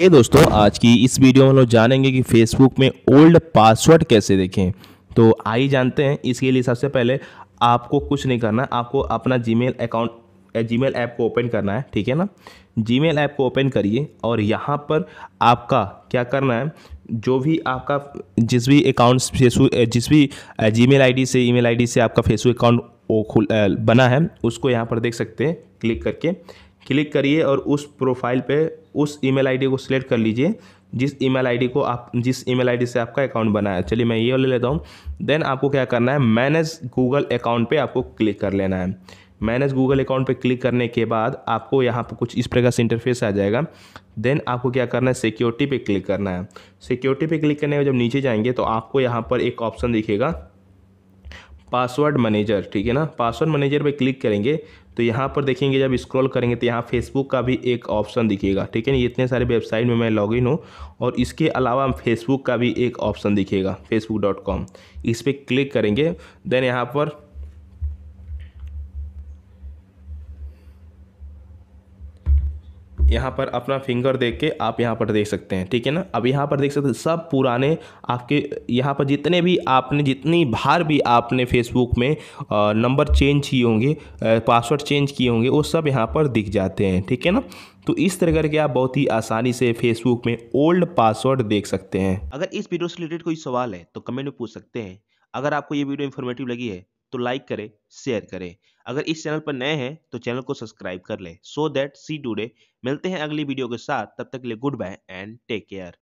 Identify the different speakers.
Speaker 1: ये दोस्तों आज की इस वीडियो में हम लोग जानेंगे कि फेसबुक में ओल्ड पासवर्ड कैसे देखें तो आइए जानते हैं इसके लिए सबसे पहले आपको कुछ नहीं करना आपको अपना जीमेल अकाउंट जीमेल ऐप को ओपन करना है ठीक है ना जीमेल ऐप को ओपन करिए और यहाँ पर आपका क्या करना है जो भी आपका जिस भी अकाउंट फेसबुक जिस भी जीमेल आईडी से ईमेल आईडी से आपका फेसबुक अकाउंट खुल बना है उसको यहाँ पर देख सकते हैं क्लिक करके क्लिक करिए और उस प्रोफाइल पे उस ईमेल आईडी को सिलेक्ट कर लीजिए जिस ईमेल आईडी को आप जिस ईमेल आईडी से आपका अकाउंट बना है चलिए मैं ये ले लेता हूँ देन आपको क्या करना है मैनेज गूगल अकाउंट पे आपको क्लिक कर लेना है मैनेज गूगल अकाउंट पे क्लिक करने के बाद आपको यहाँ पर कुछ इस प्रकार से इंटरफेस आ जाएगा देन आपको क्या करना है सिक्योरिटी पे क्लिक करना है सिक्योरिटी पे क्लिक करने के जब नीचे जाएंगे तो आपको यहाँ पर एक ऑप्शन दिखेगा पासवर्ड मैनेजर ठीक है ना पासवर्ड मैनेजर पे क्लिक करेंगे तो यहाँ पर देखेंगे जब स्क्रॉल करेंगे तो यहाँ फेसबुक का भी एक ऑप्शन दिखेगा ठीक है ना इतने सारे वेबसाइट में मैं लॉगिन हूँ और इसके अलावा हम फेसबुक का भी एक ऑप्शन दिखेगा फेसबुक डॉट कॉम इस पर क्लिक करेंगे देन यहाँ पर यहाँ पर अपना फिंगर देख के आप यहाँ पर देख सकते हैं ठीक है ना अब यहाँ पर देख सकते हैं सब पुराने आपके यहाँ पर जितने भी आपने जितनी बार भी आपने फेसबुक में नंबर चेंज किए होंगे पासवर्ड चेंज किए होंगे वो सब यहाँ पर दिख जाते हैं ठीक है ना तो इस तरह करके आप बहुत ही आसानी से फेसबुक में ओल्ड पासवर्ड देख सकते हैं अगर इस वीडियो से रिलेटेड कोई सवाल है तो कमेंट में पूछ सकते हैं अगर आपको ये वीडियो इन्फॉर्मेटिव लगी है तो लाइक करें शेयर करें अगर इस चैनल पर नए हैं तो चैनल को सब्सक्राइब कर लें सो दैट सी टूडे मिलते हैं अगली वीडियो के साथ तब तक के लिए good bye and take care